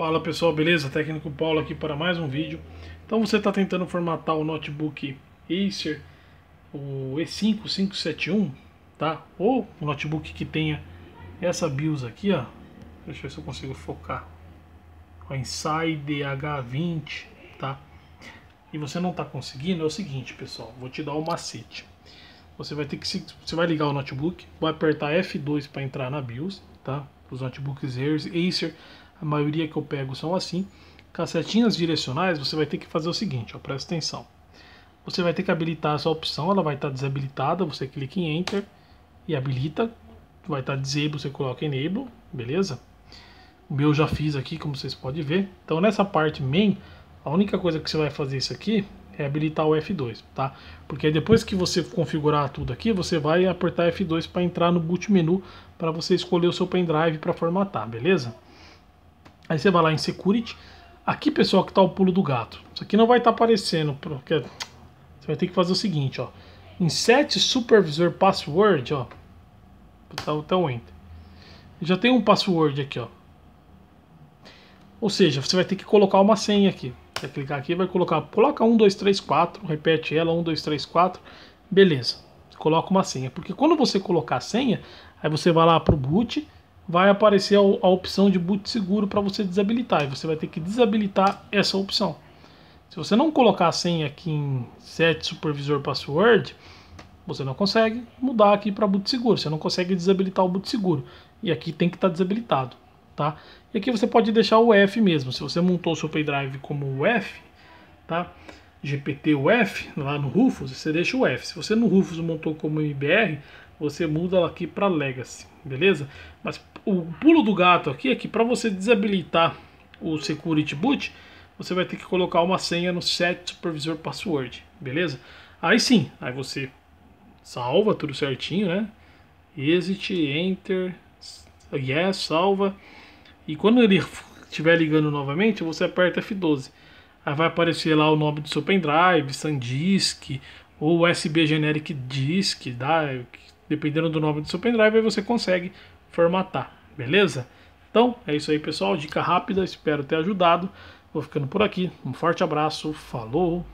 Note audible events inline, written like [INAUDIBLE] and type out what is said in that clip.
Fala pessoal, beleza? Técnico Paulo aqui para mais um vídeo. Então você está tentando formatar o notebook Acer, o E5571, tá? Ou um notebook que tenha essa BIOS aqui, ó. Deixa eu ver se eu consigo focar. A Inside H20, tá? E você não está conseguindo, é o seguinte, pessoal. Vou te dar o um macete. Você vai ter que você vai ligar o notebook, vai apertar F2 para entrar na BIOS, tá? Os notebooks Acer a maioria que eu pego são assim. Cacetinhas direcionais, você vai ter que fazer o seguinte, ó, presta atenção. Você vai ter que habilitar essa opção, ela vai estar tá desabilitada, você clica em Enter e habilita. Vai estar tá disable, você coloca Enable, beleza? O meu já fiz aqui, como vocês podem ver. Então nessa parte main, a única coisa que você vai fazer isso aqui é habilitar o F2, tá? Porque depois que você configurar tudo aqui, você vai apertar F2 para entrar no boot menu para você escolher o seu pendrive para formatar, beleza? Aí você vai lá em Security. Aqui, pessoal, que está o pulo do gato. Isso aqui não vai estar tá aparecendo, porque você vai ter que fazer o seguinte, ó. Em set supervisor password, ó. Tá o então, enter. Já tem um password aqui, ó. Ou seja, você vai ter que colocar uma senha aqui. Você vai clicar aqui vai colocar, coloca 1, 2, 3, 4, repete ela, 1, 2, 3, 4, beleza. Coloca uma senha, porque quando você colocar a senha, aí você vai lá para o boot, vai aparecer a, a opção de boot seguro para você desabilitar. E você vai ter que desabilitar essa opção. Se você não colocar a senha aqui em set supervisor password, você não consegue mudar aqui para boot seguro. Você não consegue desabilitar o boot seguro. E aqui tem que estar tá desabilitado. Tá? E aqui você pode deixar o F mesmo. Se você montou o seu pendrive como F, tá? GPT UF, lá no Rufus, você deixa o F. Se você no Rufus montou como MBR, você muda aqui para Legacy, beleza? Mas o pulo do gato aqui é que para você desabilitar o Security Boot, você vai ter que colocar uma senha no set supervisor password, beleza? Aí sim, aí você salva tudo certinho, né? Exit, enter, yes, salva. E quando ele [LAUGHS] estiver ligando novamente, você aperta F12. Aí ah, vai aparecer lá o nome do seu pendrive, SanDisk, ou USB Generic Disk, tá? dependendo do nome do seu pendrive, aí você consegue formatar, beleza? Então é isso aí, pessoal. Dica rápida, espero ter ajudado. Vou ficando por aqui. Um forte abraço, falou!